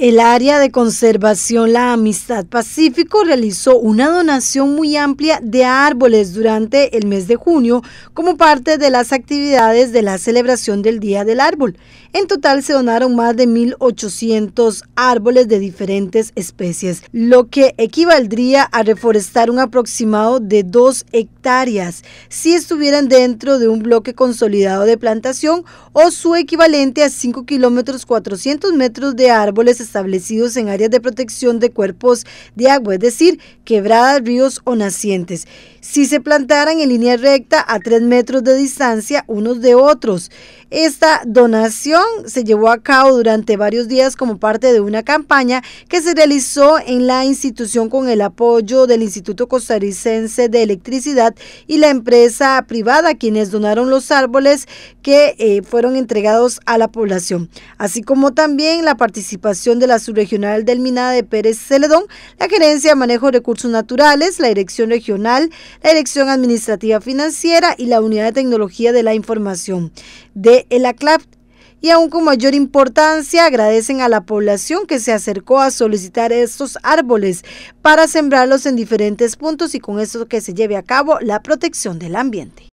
El área de conservación La Amistad Pacífico realizó una donación muy amplia de árboles durante el mes de junio como parte de las actividades de la celebración del Día del Árbol. En total se donaron más de 1.800 árboles de diferentes especies, lo que equivaldría a reforestar un aproximado de 2 hectáreas si estuvieran dentro de un bloque consolidado de plantación o su equivalente a 5 kilómetros 400 metros de árboles establecidos en áreas de protección de cuerpos de agua, es decir, quebradas, ríos o nacientes. Si se plantaran en línea recta a tres metros de distancia unos de otros. Esta donación se llevó a cabo durante varios días como parte de una campaña que se realizó en la institución con el apoyo del Instituto Costarricense de Electricidad y la empresa privada, quienes donaron los árboles que eh, fueron entregados a la población, así como también la participación de la subregional del Minada de Pérez Celedón, la Gerencia de Manejo de Recursos Naturales, la Dirección Regional, la Dirección Administrativa Financiera y la Unidad de Tecnología de la Información de el y aún con mayor importancia agradecen a la población que se acercó a solicitar estos árboles para sembrarlos en diferentes puntos y con esto que se lleve a cabo la protección del ambiente.